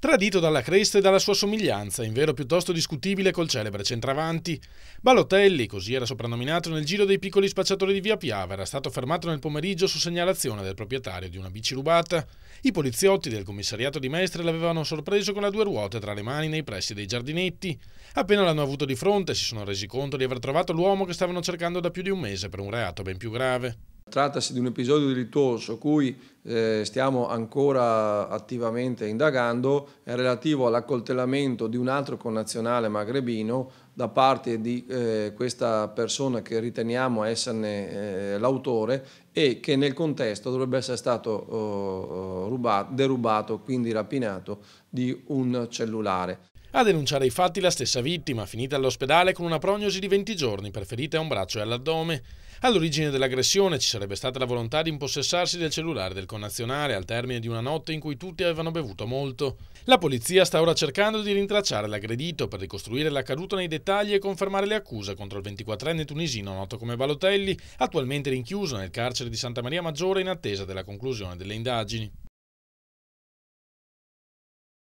Tradito dalla cresta e dalla sua somiglianza, in vero piuttosto discutibile col celebre centravanti, Balotelli, così era soprannominato nel giro dei piccoli spacciatori di via Piava, era stato fermato nel pomeriggio su segnalazione del proprietario di una bici rubata. I poliziotti del commissariato di Mestre l'avevano sorpreso con le due ruote tra le mani nei pressi dei giardinetti. Appena l'hanno avuto di fronte si sono resi conto di aver trovato l'uomo che stavano cercando da più di un mese per un reato ben più grave. Trattasi di un episodio delittuoso su cui eh, stiamo ancora attivamente indagando, è relativo all'accoltellamento di un altro connazionale magrebino da parte di eh, questa persona che riteniamo esserne eh, l'autore e che nel contesto dovrebbe essere stato oh, oh rubato, derubato, quindi rapinato, di un cellulare. A denunciare i fatti la stessa vittima, finita all'ospedale con una prognosi di 20 giorni per ferite a un braccio e all'addome. All'origine dell'aggressione ci sarebbe stata la volontà di impossessarsi del cellulare del connazionale al termine di una notte in cui tutti avevano bevuto molto. La polizia sta ora cercando di rintracciare l'aggredito per ricostruire l'accaduto nei dettagli e confermare le accuse contro il 24enne tunisino noto come Balotelli, attualmente rinchiuso nel carcere di Santa Maria Maggiore in attesa della conclusione delle indagini.